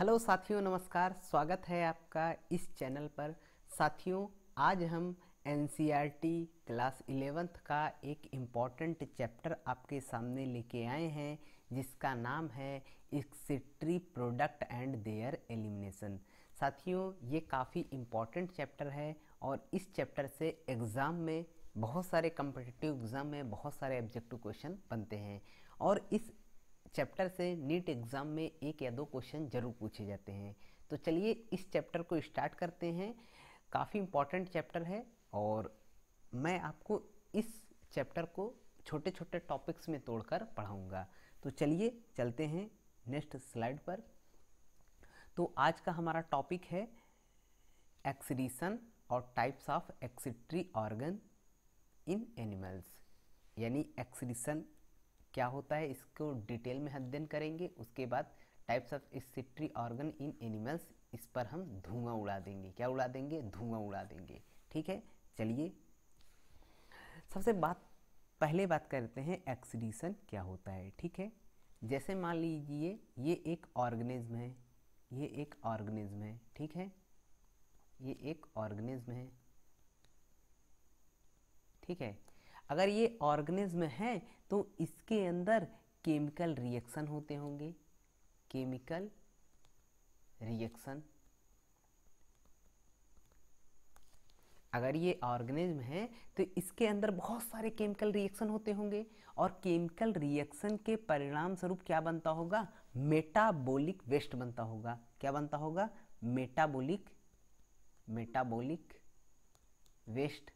hello साथियों नमस्कार स्वागत है आपका इस चैनल पर साथियों आज हम एन e क्लास इलेवेंथ का एक इम्पॉर्टेंट चैप्टर आपके सामने लेके आए हैं जिसका नाम है एक्सिट्री प्रोडक्ट एंड देयर एलिमिनेशन साथियों ये काफ़ी इम्पॉर्टेंट चैप्टर है और इस चैप्टर से एग्ज़ाम में बहुत सारे कम्पिटिटिव एग्ज़ाम में बहुत सारे ऑब्जेक्टिव क्वेश्चन बनते हैं और इस चैप्टर से नीट एग्ज़ाम में एक या दो क्वेश्चन जरूर पूछे जाते हैं तो चलिए इस चैप्टर को स्टार्ट करते हैं काफ़ी इम्पॉर्टेंट चैप्टर है और मैं आपको इस चैप्टर को छोटे छोटे टॉपिक्स में तोड़कर पढ़ाऊँगा तो चलिए चलते हैं नेक्स्ट स्लाइड पर तो आज का हमारा टॉपिक है एक्सीडिशन और types of excretory organ in animals यानी एक्सीडिशन क्या होता है इसको डिटेल में अध्ययन करेंगे उसके बाद types of excretory organ in animals इस पर हम धुआं उड़ा देंगे क्या उड़ा देंगे धुआं उड़ा देंगे ठीक है चलिए सबसे बात पहले बात करते हैं एक्सडिशन क्या होता है ठीक है जैसे मान लीजिए ये एक ऑर्गेनिज्म है ये एक ऑर्गेनिज्म है ठीक है ये एक ऑर्गेनिज्म है ठीक है अगर ये ऑर्गेनिज्म है तो इसके अंदर केमिकल रिएक्शन होते होंगे केमिकल रिएक्शन अगर ये ऑर्गेनिज्म है तो इसके अंदर बहुत सारे केमिकल रिएक्शन होते होंगे और केमिकल रिएक्शन के परिणाम स्वरूप क्या बनता होगा मेटाबॉलिक वेस्ट बनता होगा क्या बनता होगा मेटाबॉलिक मेटाबॉलिक वेस्ट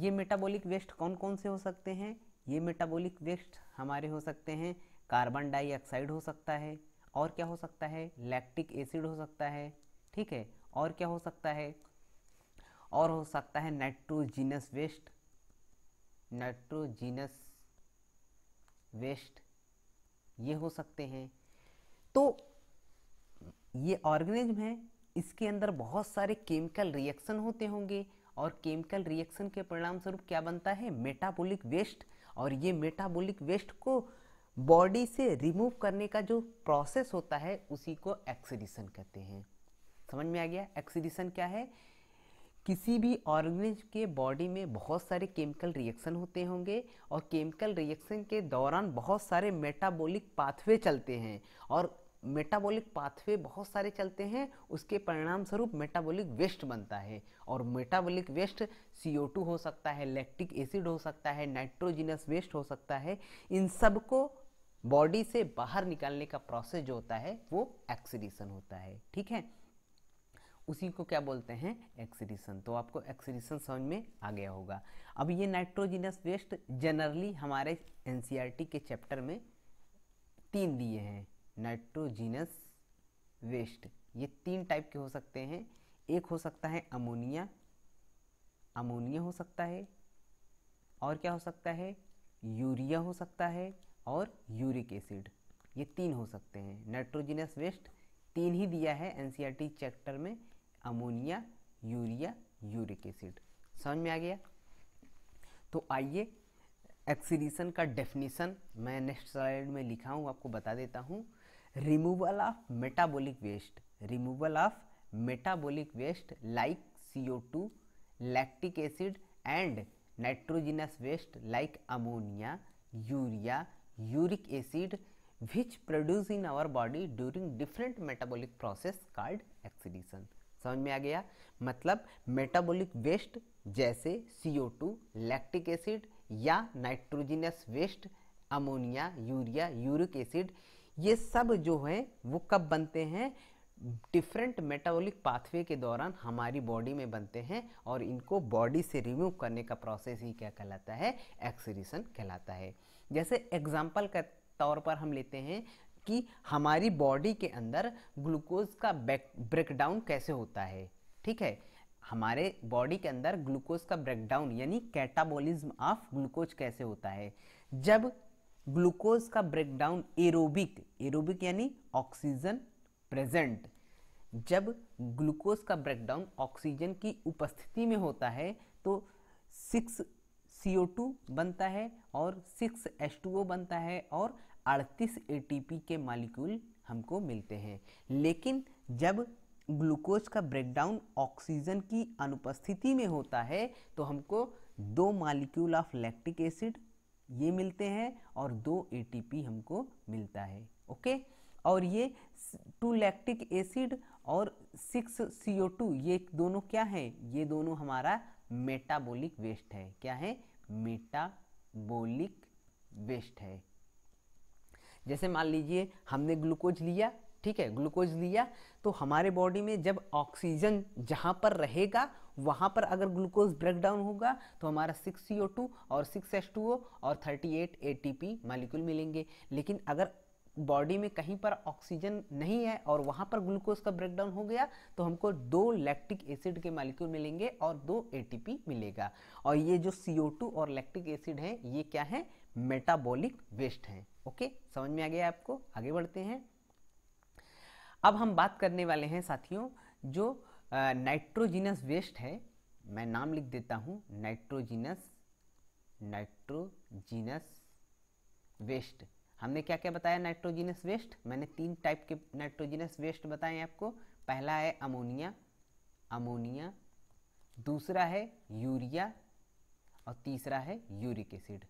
ये मेटाबॉलिक वेस्ट कौन कौन से हो सकते हैं ये मेटाबॉलिक वेस्ट हमारे हो सकते हैं कार्बन डाइऑक्साइड हो सकता है और क्या हो सकता है लैक्टिक एसिड हो सकता है ठीक है और क्या हो सकता है और हो सकता है नाइट्रोजीनस वेस्ट नाइट्रोजीनस वेस्ट ये हो सकते हैं तो ये ऑर्गेनिज्म है इसके अंदर बहुत सारे केमिकल रिएक्शन होते होंगे और केमिकल रिएक्शन के परिणाम स्वरूप क्या बनता है मेटाबॉलिक वेस्ट और ये मेटाबॉलिक वेस्ट को बॉडी से रिमूव करने का जो प्रोसेस होता है उसी को एक्सीडिशन कहते हैं समझ में आ गया एक्सीडिशन क्या है किसी भी ऑर्गेनिज के बॉडी में बहुत सारे केमिकल रिएक्शन होते होंगे और केमिकल रिएक्शन के दौरान बहुत सारे मेटाबॉलिक पाथवे चलते हैं और मेटाबॉलिक पाथवे बहुत सारे चलते हैं उसके परिणाम स्वरूप मेटाबॉलिक वेस्ट बनता है और मेटाबॉलिक वेस्ट टू हो सकता है लैक्टिक एसिड हो सकता है नाइट्रोजिनस वेस्ट हो सकता है इन सब को बॉडी से बाहर निकालने का प्रोसेस जो होता है वो एक्सीडिशन होता है ठीक है उसी को क्या बोलते हैं एक्सीडिशन तो आपको एक्सीडिशन समझ में आ गया होगा अब ये नाइट्रोजिनस वेस्ट जनरली हमारे एन e के चैप्टर में तीन दिए हैं नाइट्रोजीनस वेस्ट ये तीन टाइप के हो सकते हैं एक हो सकता है अमोनिया अमोनिया हो सकता है और क्या हो सकता है यूरिया हो सकता है और यूरिक एसिड ये तीन हो सकते हैं नाइट्रोजिनस वेस्ट तीन ही दिया है एन e चैप्टर में अमोनिया यूरिया यूरिक एसिड समझ में आ गया तो आइए एक्सीडिशन का डेफिनेशन मैं नेक्स्ट स्लाइड में लिखा हूँ आपको बता देता हूँ removal of metabolic waste removal of metabolic waste like CO two lactic acid and nitrogenous waste like ammonia urea uric acid which produce in our body during different metabolic process called excretion समझ में आ गया मतलब metabolic waste जैसे CO two lactic acid या nitrogenous waste ammonia urea uric acid ये सब जो है वो कब बनते हैं डिफरेंट मेटाबॉलिक पाथवे के दौरान हमारी बॉडी में बनते हैं और इनको बॉडी से रिमूव करने का प्रोसेस ही क्या कहलाता है एक्सरीसन कहलाता है जैसे एग्जाम्पल के तौर पर हम लेते हैं कि हमारी बॉडी के अंदर ग्लूकोज का ब्रेकडाउन कैसे होता है ठीक है हमारे बॉडी के अंदर ग्लूकोज का ब्रेकडाउन यानी कैटाबॉलिज्म ऑफ ग्लूकोज कैसे होता है जब ग्लूकोज का ब्रेकडाउन एरोबिक एरोबिक यानी ऑक्सीजन प्रेजेंट जब ग्लूकोज का ब्रेकडाउन ऑक्सीजन की उपस्थिति में होता है तो सिक्स सी ओ टू बनता है और सिक्स एच टू ओ बनता है और अड़तीस ए टी पी के मालिक्यूल हमको मिलते हैं लेकिन जब ग्लूकोज का ब्रेकडाउन ऑक्सीजन की अनुपस्थिति में होता है तो हमको दो मालिक्यूल ऑफ लैक्टिक एसिड ये मिलते हैं और दो एटीपी हमको मिलता है ओके और ये टू लैक्टिक एसिड और सिक्स सीओ टू ये दोनों क्या है ये दोनों हमारा मेटाबॉलिक वेस्ट है क्या है मेटाबॉलिक वेस्ट है जैसे मान लीजिए हमने ग्लूकोज लिया ठीक है ग्लूकोज लिया तो हमारे बॉडी में जब ऑक्सीजन जहां पर रहेगा वहाँ पर अगर ग्लूकोज ब्रेक डाउन होगा तो हमारा सिक्स सी ओ टू और सिक्स एस टू ओ और thirty eight A T P molecule मिलेंगे लेकिन अगर बॉडी में कहीं पर ऑक्सीजन नहीं है और वहाँ पर ग्लूकोज का ब्रेकडाउन हो गया तो हमको दो लैक्टिक एसिड के मालिक्यूल मिलेंगे और दो एटीपी मिलेगा और ये जो टू और लैक्टिक एसिड हैं ये क्या है मेटाबॉलिक वेस्ट हैं ओके समझ में आ गया आपको आगे बढ़ते हैं अब हम बात करने वाले हैं साथियों जो नाइट्रोजिनस वेस्ट है मैं नाम लिख देता हूँ नाइट्रोजिनस नाइट्रोजिनस वेस्ट हमने क्या क्या बताया नाइट्रोजिनस वेस्ट मैंने तीन टाइप के नाइट्रोजिनस वेस्ट बताए आपको पहला है अमोनिया अमोनिया दूसरा है यूरिया और तीसरा है यूरिक एसिड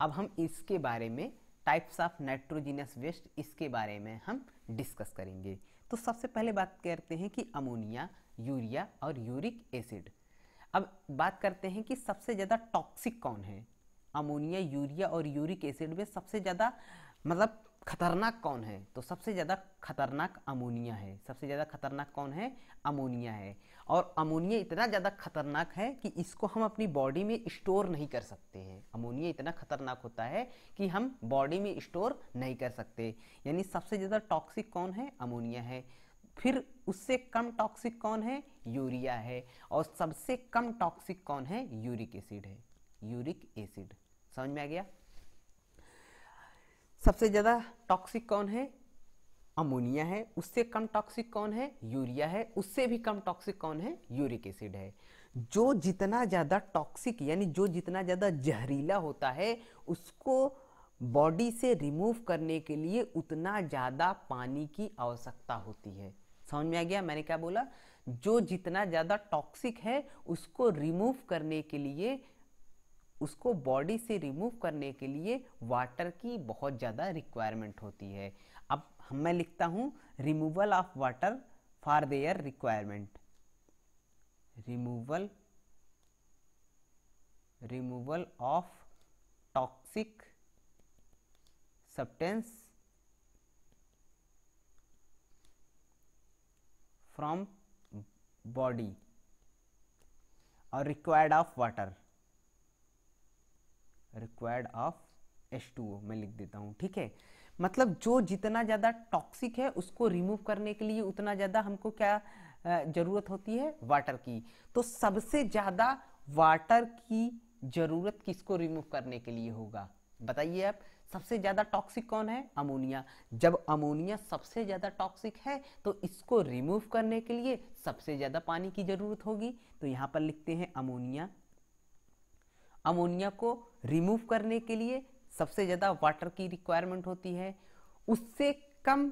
अब हम इसके बारे में टाइप्स ऑफ नाइट्रोजिनस वेस्ट इसके बारे में हम डिस्कस करेंगे तो सबसे पहले बात करते हैं कि अमोनिया यूरिया और यूरिक एसिड अब बात करते हैं कि सबसे ज़्यादा टॉक्सिक कौन है अमोनिया यूरिया और यूरिक एसिड में सबसे ज़्यादा मतलब खतरनाक कौन है तो सबसे ज़्यादा खतरनाक अमोनिया है सबसे ज़्यादा खतरनाक कौन है अमोनिया है और अमोनिया इतना ज़्यादा खतरनाक है कि इसको हम अपनी बॉडी में स्टोर नहीं कर सकते हैं अमोनिया इतना खतरनाक होता है कि हम बॉडी में स्टोर नहीं कर सकते यानी सबसे ज़्यादा टॉक्सिक कौन है अमोनिया है फिर उससे कम टॉक्सिक कौन है यूरिया है और सबसे कम टॉक्सिक कौन है यूरिक एसिड है यूरिक एसिड समझ में आ गया सबसे ज़्यादा टॉक्सिक कौन है अमोनिया है उससे कम टॉक्सिक कौन है यूरिया है उससे भी कम टॉक्सिक कौन है यूरिक एसिड है जो जितना ज़्यादा टॉक्सिक यानी जो जितना ज़्यादा जहरीला होता है उसको बॉडी से रिमूव करने के लिए उतना ज़्यादा पानी की आवश्यकता होती है समझ में आ गया मैंने क्या बोला जो जितना ज़्यादा टॉक्सिक है उसको रिमूव करने के लिए उसको बॉडी से रिमूव करने के लिए वाटर की बहुत ज़्यादा रिक्वायरमेंट होती है अब हम मैं लिखता हूँ removal of water for their requirement removal removal of toxic substance from body और required of water required of S मैं लिख देता हूँ ठीक है मतलब जो जितना ज़्यादा टॉक्सिक है उसको रिमूव करने के लिए उतना ज़्यादा हमको क्या ज़रूरत होती है वाटर की तो सबसे ज़्यादा वाटर की ज़रूरत किसको रिमूव करने के लिए होगा बताइए आप सबसे ज़्यादा टॉक्सिक कौन है अमोनिया जब अमोनिया सबसे ज़्यादा टॉक्सिक है तो इसको रिमूव करने के लिए सबसे ज़्यादा पानी की ज़रूरत होगी तो यहाँ पर लिखते हैं अमोनिया अमोनिया को रिमूव करने के लिए सबसे ज़्यादा वाटर की रिक्वायरमेंट होती है उससे कम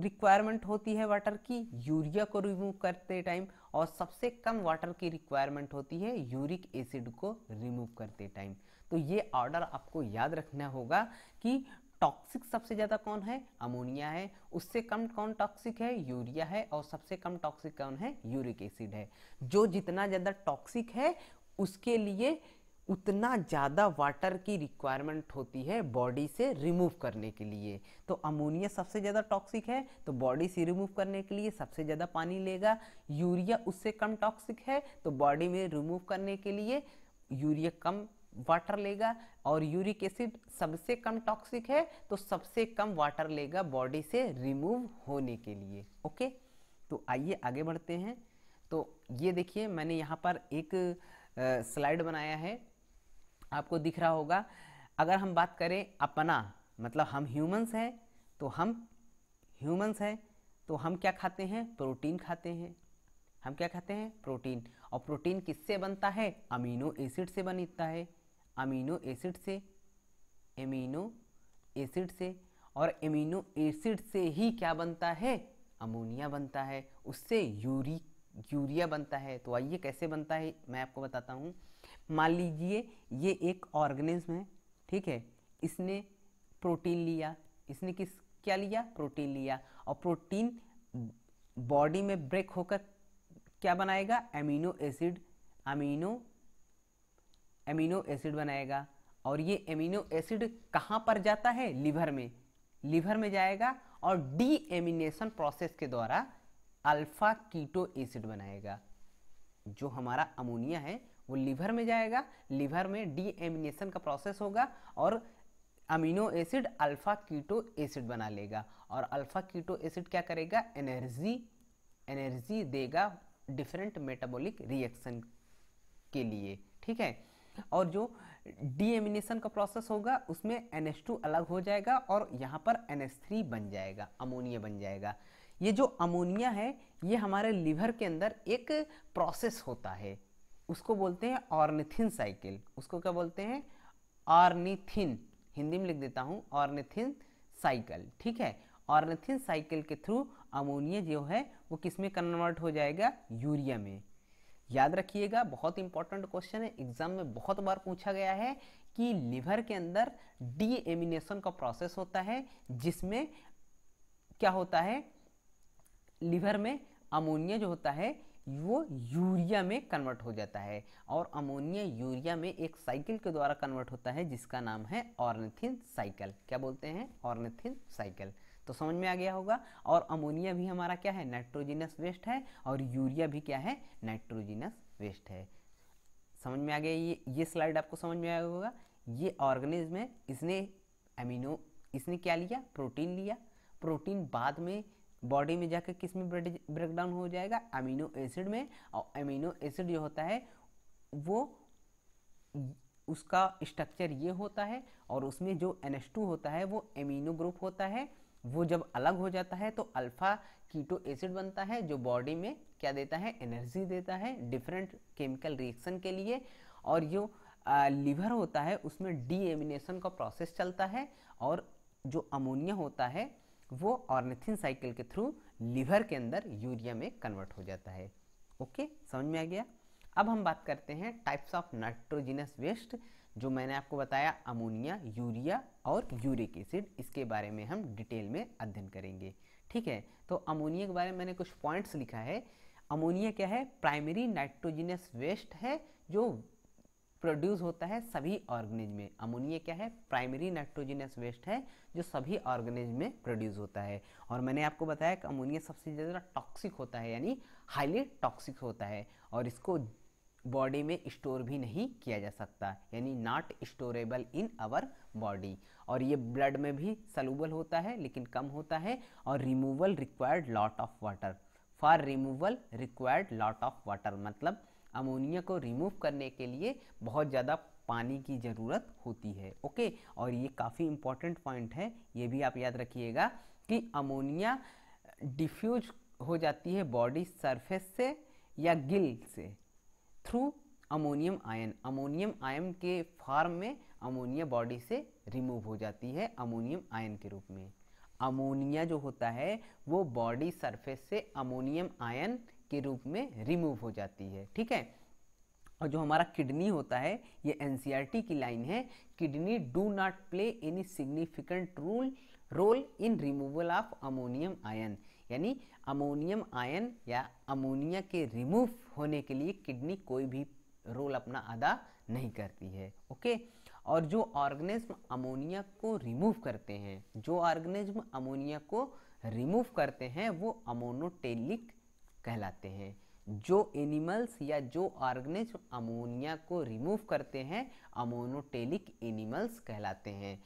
रिक्वायरमेंट होती है वाटर की यूरिया को रिमूव करते टाइम और सबसे कम वाटर की रिक्वायरमेंट होती है यूरिक एसिड को रिमूव करते टाइम तो ये ऑर्डर आपको याद रखना होगा कि टॉक्सिक सबसे ज़्यादा कौन है अमोनिया है उससे कम कौन टॉक्सिक है यूरिया है और सबसे कम टॉक्सिक कौन है यूरिक एसिड है जो जितना ज़्यादा टॉक्सिक है उसके लिए उतना ज़्यादा वाटर की रिक्वायरमेंट होती है बॉडी से रिमूव करने के लिए तो अमोनिया सबसे ज़्यादा टॉक्सिक है तो बॉडी से रिमूव करने के लिए सबसे ज़्यादा पानी लेगा यूरिया उससे कम टॉक्सिक है तो बॉडी में रिमूव करने के लिए यूरिया कम वाटर लेगा और यूरिक एसिड सबसे कम टॉक्सिक है तो सबसे कम वाटर लेगा बॉडी से रिमूव होने के लिए ओके तो आइए आगे बढ़ते हैं तो ये देखिए मैंने यहाँ पर एक स्लाइड बनाया है आपको दिख रहा होगा अगर हम बात करें अपना मतलब हम ह्यूमंस हैं तो हम ह्यूमंस हैं तो हम क्या खाते हैं प्रोटीन खाते हैं हम क्या खाते हैं प्रोटीन और प्रोटीन किससे बनता है अमीनो एसिड से बनता है अमीनो एसिड से एमिनो एसिड से और एमिनो एसिड से ही क्या बनता है अमोनिया बनता है उससे यूरिक यूरिया बनता है तो आइए कैसे बनता है मैं आपको बताता हूँ मान लीजिए ये एक ऑर्गेनिज्म है ठीक है इसने प्रोटीन लिया इसने किस क्या लिया प्रोटीन लिया और प्रोटीन बॉडी में ब्रेक होकर क्या बनाएगा amino acid amino amino acid बनाएगा और ये एमिनो एसिड कहाँ पर जाता है लिवर में लिवर में जाएगा और डी एमिनेशन प्रोसेस के द्वारा अल्फा कीटो एसिड बनाएगा जो हमारा अमोनिया है वो लीवर में जाएगा लीवर में डीएमिनेशन का प्रोसेस होगा और amino acid alpha keto acid बना लेगा और अल्फा कीटो एसिड क्या करेगा एनर्जी एनर्जी देगा डिफरेंट मेटाबॉलिक रिएक्शन के लिए ठीक है और जो डीएमिनेशन का प्रोसेस होगा उसमें एन अलग हो जाएगा और यहाँ पर एन बन जाएगा अमोनिया बन जाएगा ये जो अमोनिया है ये हमारे लीवर के अंदर एक प्रोसेस होता है उसको बोलते हैं ऑर्निथिन साइकिल उसको क्या बोलते हैं ऑर्निथिन हिंदी में लिख देता हूँ ऑर्निथिन साइकिल ठीक है ऑर्निथिन साइकिल के थ्रू अमोनिया जो है वो किस में कन्वर्ट हो जाएगा यूरिया में याद रखिएगा बहुत इंपॉर्टेंट क्वेश्चन है एग्जाम में बहुत बार पूछा गया है कि लिवर के अंदर डी का प्रोसेस होता है जिसमें क्या होता है लिवर में अमोनिया जो होता है वो यूरिया में कन्वर्ट हो जाता है और अमोनिया यूरिया में एक साइकिल के द्वारा कन्वर्ट होता है जिसका नाम है ऑर्निथिन साइकिल क्या बोलते हैं ऑर्निथिन साइकिल तो समझ में आ गया होगा और अमोनिया भी हमारा क्या है नाइट्रोजिनस वेस्ट है और यूरिया भी क्या है नाइट्रोजिनस वेस्ट है समझ में आ गया ये ये स्लाइड आपको समझ में आया होगा ये ऑर्गेनिज्म है इसने अमीनो इसने क्या लिया प्रोटीन लिया प्रोटीन बाद में बॉडी में जाकर किस में ब्रेक डाउन हो जाएगा अमीनो एसिड में और अमीनो एसिड जो होता है वो उसका स्ट्रक्चर ये होता है और उसमें जो एन होता है वो एमिनो ग्रुप होता है वो जब अलग हो जाता है तो अल्फ़ा कीटो एसिड बनता है जो बॉडी में क्या देता है एनर्जी देता है डिफरेंट केमिकल रिएक्शन के लिए और जो लिवर होता है उसमें डीएमिनेशन का प्रोसेस चलता है और जो अमोनिया होता है वो ऑर्निथिन साइकिल के थ्रू लीवर के अंदर यूरिया में कन्वर्ट हो जाता है ओके समझ में आ गया अब हम बात करते हैं टाइप्स ऑफ नाइट्रोजिनस वेस्ट जो मैंने आपको बताया अमोनिया यूरिया और यूरिक एसिड इसके बारे में हम डिटेल में अध्ययन करेंगे ठीक है तो अमोनिया के बारे में मैंने कुछ पॉइंट्स लिखा है अमोनिया क्या है प्राइमरी नाइट्रोजिनस वेस्ट है जो प्रोड्यूस होता है सभी ऑर्गेनिज में अमोनिया क्या है प्राइमरी नाइट्रोजिनस वेस्ट है जो सभी ऑर्गेनिज में प्रोड्यूस होता है और मैंने आपको बताया कि अमोनिया सबसे ज़्यादा टॉक्सिक होता है यानी हाईली टॉक्सिक होता है और इसको बॉडी में स्टोर भी नहीं किया जा सकता यानी not storable in our body और ये ब्लड में भी सलूबल होता है लेकिन कम होता है और removal required lot of water for removal required lot of water मतलब अमोनिया को रिमूव करने के लिए बहुत ज़्यादा पानी की ज़रूरत होती है ओके और ये काफ़ी इम्पॉर्टेंट पॉइंट है ये भी आप याद रखिएगा कि अमोनिया डिफ्यूज हो जाती है बॉडी सरफेस से या गिल से through ammonium ion ammonium ion के फार्म में अमोनिया बॉडी से रिमूव हो जाती है अमोनियम आयन के रूप में अमोनिया जो होता है वो बॉडी सरफेस से अमोनियम आयन के रूप में रिमूव हो जाती है ठीक है और जो हमारा किडनी होता है ये एन e की लाइन है kidney do not play any significant rule role in removal of ammonium ion यानी अमोनियम आयन या अमोनिया के रिमूव होने के लिए किडनी कोई भी रोल अपना अदा नहीं करती है ओके और जो ऑर्गेनिज्म अमोनिया को रिमूव करते हैं जो ऑर्गेनिज्म अमोनिया को रिमूव करते हैं वो अमोनोटेलिक कहलाते हैं जो एनिमल्स या जो ऑर्गेनिज अमोनिया को रिमूव करते हैं अमोनोटेलिक एनिमल्स कहलाते हैं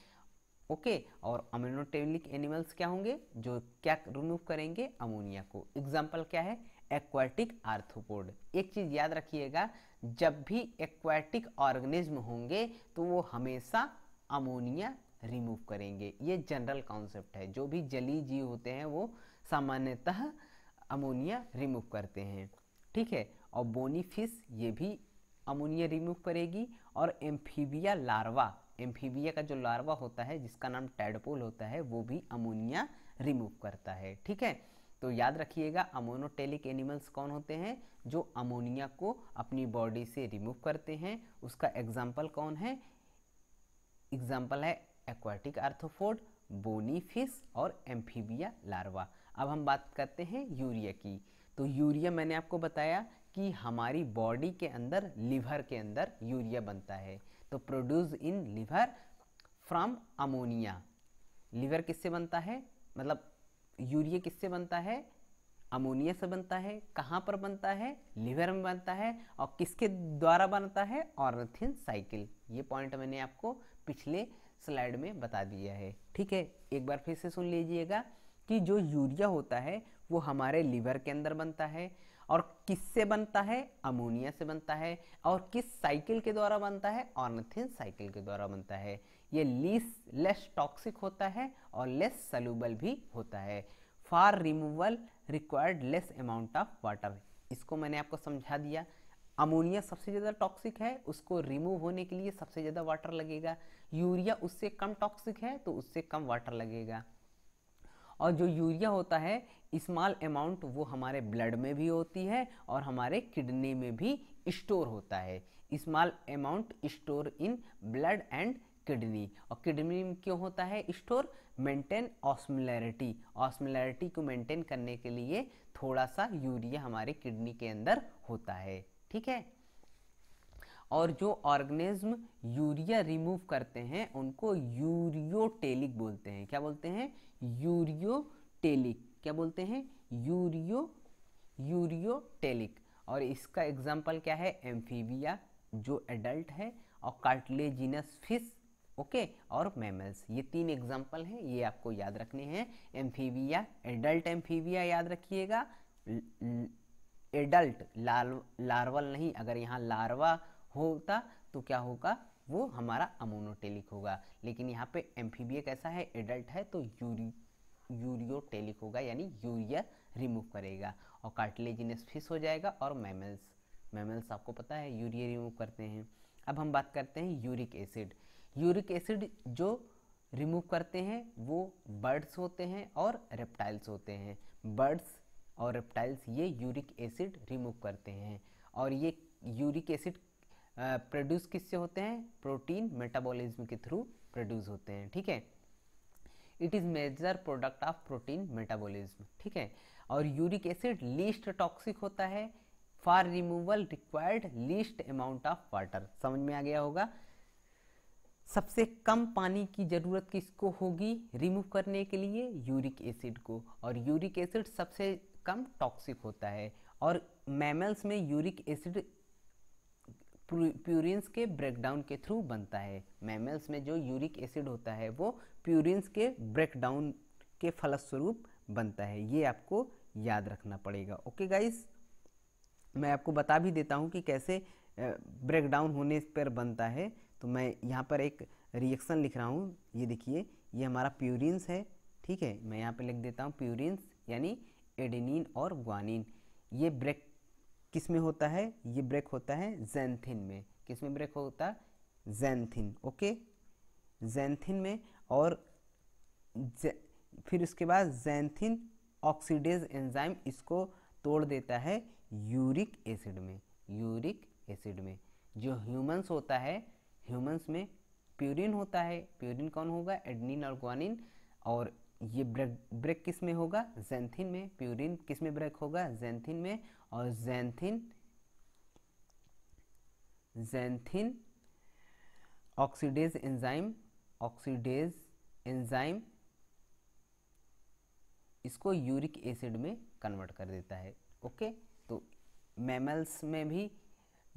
ओके और अमोनोटेलिक एनिमल्स क्या होंगे जो क्या रिमूव करेंगे अमोनिया को एग्जाम्पल क्या है एक्वाटिक आर्थोपोड एक चीज़ याद रखिएगा जब भी एक्वाटिक ऑर्गेनिज्म होंगे तो वो हमेशा अमोनिया रिमूव करेंगे ये जनरल कॉन्सेप्ट है जो भी जलीय जीव होते हैं वो सामान्यतः अमोनिया रिमूव करते हैं ठीक है और फिश ये भी अमोनिया रिमूव करेगी और एम्फीबिया लार्वा एम्फीबिया का जो लार्वा होता है जिसका नाम टैडपोल होता है वो भी अमोनिया रिमूव करता है ठीक है तो याद रखिएगा अमोनोटेलिक एनिमल्स कौन होते हैं जो अमोनिया को अपनी बॉडी से रिमूव करते हैं उसका एग्जाम्पल कौन है एग्जाम्पल है एक्वाटिक आर्थोफोड बोनी फिश और एम्फीबिया लार्वा अब हम बात करते हैं यूरिया की तो यूरिया मैंने आपको बताया कि हमारी बॉडी के अंदर लिवर के अंदर यूरिया बनता है तो produce in liver from ammonia liver किससे बनता है मतलब यूरिया किससे बनता है अमोनिया से बनता है कहाँ पर बनता है लिवर में बनता है और किसके द्वारा बनता है ऑर्निथिन साइकिल ये पॉइंट मैंने आपको पिछले स्लाइड में बता दिया है ठीक है एक बार फिर से सुन लीजिएगा कि जो यूरिया होता है वो हमारे लीवर के अंदर बनता है और किससे बनता है अमोनिया से बनता है और किस साइकिल के द्वारा बनता है ऑर्नथिन साइकिल के द्वारा बनता है ये लीस लेस टॉक्सिक होता है और लेस सल्यूबल भी होता है for removal required less amount of water इसको मैंने आपको समझा दिया अमोनिया सबसे ज़्यादा टॉक्सिक है उसको रिमूव होने के लिए सबसे ज़्यादा वाटर लगेगा यूरिया उससे कम टॉक्सिक है तो उससे कम वाटर लगेगा और जो यूरिया होता है स्मॉल अमाउंट वो हमारे ब्लड में भी होती है और हमारे किडनी में भी स्टोर होता है small amount store in blood and kidney और किडनी में क्यों होता है स्टोर मेंटेन ऑस्मिलरिटी ऑस्मिलरिटी को मेंटेन करने के लिए थोड़ा सा यूरिया हमारे किडनी के अंदर होता है ठीक है और जो ऑर्गेनिज्म यूरिया रिमूव करते हैं उनको यूरियोटेलिक बोलते हैं क्या बोलते हैं यूरियोटेलिक क्या बोलते हैं यूरियो यूरियोटेलिक और इसका एग्जाम्पल क्या है एम्फीबिया जो एडल्ट है और कार्टिलेजिनस फिश ओके और मैमल्स ये तीन एग्जाम्पल हैं ये आपको याद रखने हैं एम्फीबिया एडल्ट एम्फीबिया याद रखिएगा एडल्ट लार्वल नहीं अगर यहाँ लार्वा होता तो क्या होगा वो हमारा अमोनोटेलिक होगा लेकिन यहाँ पे एम्फीबीए कैसा है एडल्ट है तो यूरी यूरियोटेलिक होगा यानी यूरिया रिमूव करेगा और कार्टिलेजिनस फिश हो जाएगा और मैमल्स मैमल्स आपको पता है यूरिया रिमूव करते हैं अब हम बात करते हैं यूरिक एसिड यूरिक एसिड जो रिमूव करते हैं वो बर्ड्स होते हैं और रेप्टाइल्स होते हैं बर्ड्स और रेप्टाइल्स ये यूरिक एसिड रिमूव करते हैं और ये यूरिक एसिड प्रोड्यूस किससे होते हैं प्रोटीन मेटाबॉलिज्म के थ्रू प्रोड्यूस होते हैं ठीक है it is major product of protein metabolism ठीक है और यूरिक एसिड लीस्ट टॉक्सिक होता है for removal required least amount of water समझ में आ गया होगा सबसे कम पानी की ज़रूरत किसको होगी रिमूव करने के लिए यूरिक एसिड को और यूरिक एसिड सबसे कम टॉक्सिक होता है और मैमल्स में यूरिक एसिड प्यूरिन्स के ब्रेकडाउन के थ्रू बनता है मैमल्स में जो यूरिक एसिड होता है वो प्यूरिन्स के ब्रेकडाउन के फलस्वरूप बनता है ये आपको याद रखना पड़ेगा ओके गाइस मैं आपको बता भी देता हूँ कि कैसे ब्रेकडाउन होने पर बनता है तो मैं यहाँ पर एक रिएक्शन लिख रहा हूँ ये देखिए ये हमारा प्यूरिन्स है ठीक है मैं यहाँ पर लिख देता हूँ प्यूरिन्स यानी एडिनिन और ग्वानिन ये ब्रेक किस में होता है ये ब्रेक होता है जैनथिन में किस में ब्रेक होता है जैनथिन ओके जैनथिन में और फिर उसके बाद जैनथिन ऑक्सीडेज एंजाइम इसको तोड़ देता है यूरिक एसिड में यूरिक एसिड में जो ह्यूमंस होता है ह्यूमंस में प्यूरिन होता है प्यूरिन कौन होगा एडनिन और ग्वानिन और ये ब्रेक ब्रेक किस में होगा जेंथिन में प्यूरिन किस में ब्रेक होगा जेंथिन में और xanthine xanthine oxidase enzyme oxidase enzyme इसको यूरिक एसिड में कन्वर्ट कर देता है ओके तो मैमल्स में भी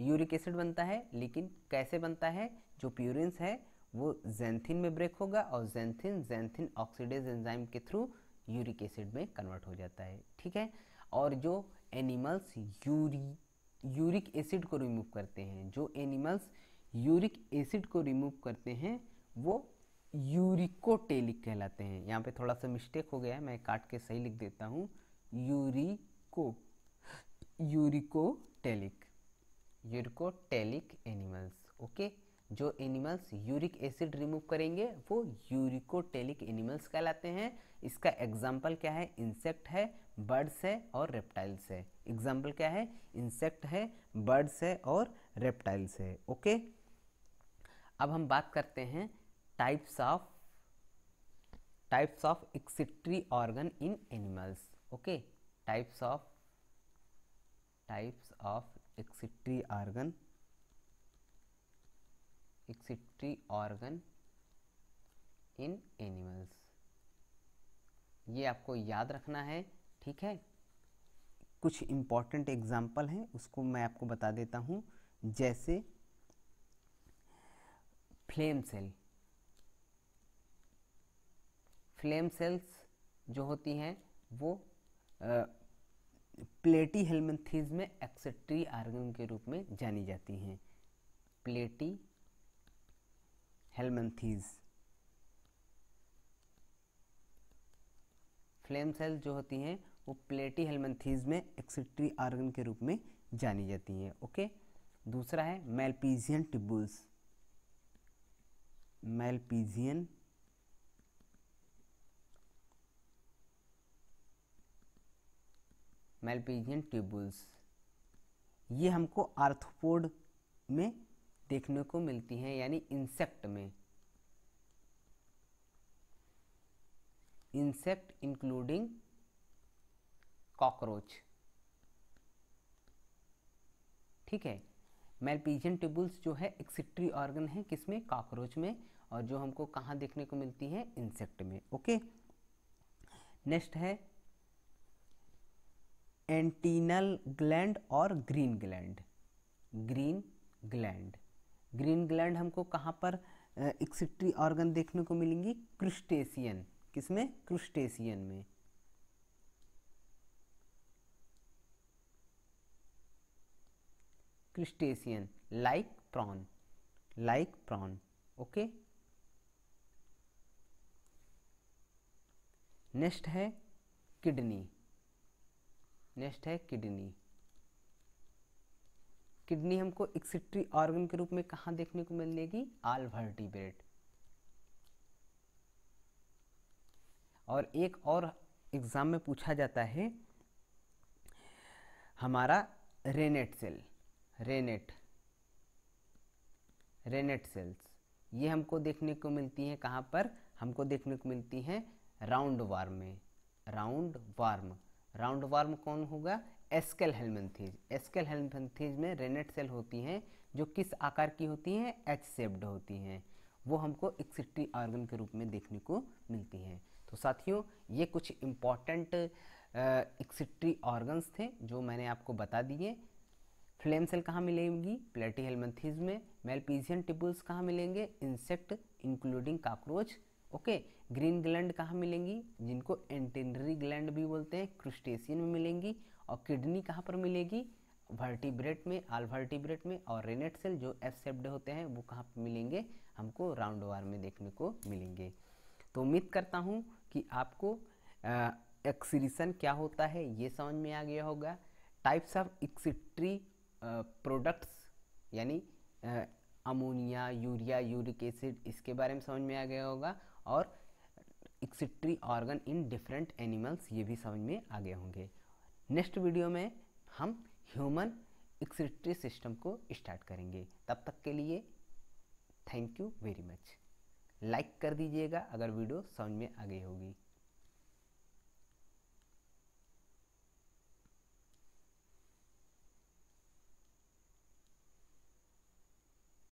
यूरिक एसिड बनता है लेकिन कैसे बनता है जो प्यूरिन्स है वो जेंथिन में ब्रेक होगा और जेंथिन जेंथिन ऑक्सीडेज एंजाइम के थ्रू यूरिक एसिड में कन्वर्ट हो जाता है ठीक है और जो एनिमल्स यूरी यूरिक एसिड को रिमूव करते हैं जो एनिमल्स यूरिक एसिड को रिमूव करते हैं वो यूरिकोटेलिक कहलाते हैं यहाँ पे थोड़ा सा मिस्टेक हो गया है मैं काट के सही लिख देता हूँ यूरिको यूरिकोटेलिक यूरिकोटेलिक एनिमल्स ओके जो एनिमल्स यूरिक एसिड रिमूव करेंगे वो यूरिकोटेलिक एनिमल्स कहलाते हैं इसका एग्जाम्पल क्या है इंसेक्ट है बर्ड्स है और रेप्टाइल्स है एग्जाम्पल क्या है इंसेक्ट है बर्ड्स है और रेप्टाइल्स है ओके अब हम बात करते हैं types of types of excretory organ in animals okay types of types of excretory organ excretory organ in animals ये आपको याद रखना है ठीक है कुछ इम्पॉर्टेंट एग्जाम्पल हैं उसको मैं आपको बता देता हूँ जैसे फ्लेम सेल फ्लेम सेल्स जो होती हैं वो प्लेटी हेलमेंथीज में एक्सेट्री आर्गन के रूप में जानी जाती हैं प्लेटी हेलमेंथीज फ्लेम सेल जो होती हैं वो प्लेटी हेलमेंथीज में एक्सेट्री आर्गन के रूप में जानी जाती हैं ओके दूसरा है malpighian tubules malpighian malpighian tubules ये हमको आर्थोपोड में देखने को मिलती हैं यानी इंसेक्ट में इंसेक्ट इंक्लूडिंग कॉकरोच ठीक है मेलपीजियन ट्यूबुल्स जो है एक्सिट्री ऑर्गन है किसमें कॉकरोच में और जो हमको कहाँ देखने को मिलती है इंसेक्ट में ओके नेक्स्ट है एंटीनल ग्लैंड और green gland green gland green gland हमको कहाँ पर एक्सिट्री ऑर्गन देखने को मिलेंगी क्रिस्टेशियन किसमें क्रिस्टेशियन में crustacean like prawn like prawn okay next है किडनी नेक्स्ट है किडनी किडनी हमको एक्सिट्री ऑर्गन के रूप में कहाँ देखने को मिलेगी आल वर्टिब्रेट और एक और एग्ज़ाम में पूछा जाता है हमारा renette cell renette renette cells ये हमको देखने को मिलती हैं कहाँ पर हमको देखने को मिलती हैं राउंड वार्म में राउंड वार्म राउंड वार्म कौन होगा एस्केल हेलमेंथीज एस्केल हेलमेंथीज में रेनेट सेल होती हैं जो किस आकार की होती हैं एच सेप्ड होती हैं वो हमको एक्सिट्री ऑर्गन के रूप में देखने को मिलती हैं तो साथियों ये कुछ इम्पॉर्टेंट एक्सिट्री ऑर्गन्स थे जो मैंने आपको बता दिए फ्लेम सेल कहाँ मिलेगी प्लेटी हेलमेंथीज में मेलपीजियन टिबुल्स कहाँ मिलेंगे insect including cockroach okay green gland कहाँ मिलेंगी जिनको एंटेनरी ग्लैंड भी बोलते हैं क्रिस्टेशियन में मिलेंगी और किडनी कहाँ पर मिलेगी वर्टिब्रेट में आल वर्टिब्रेट में और रेनेट सेल जो एफ सेप्ड होते हैं वो कहाँ पर मिलेंगे हमको राउंड वार में देखने को मिलेंगे तो उम्मीद करता हूँ कि आपको एक्सीसन क्या होता है ये समझ में आ गया होगा टाइप्स ऑफ एक्सिट्री प्रोडक्ट्स यानी अमोनिया यूरिया यूरिक एसिड इसके बारे में समझ में आ गया होगा और excretory organ in different animals ये भी समझ में आ गए होंगे नेक्स्ट वीडियो में हम ह्यूमन एक्सिट्री सिस्टम को स्टार्ट करेंगे तब तक के लिए thank you very much like कर दीजिएगा अगर वीडियो समझ में आ गई होगी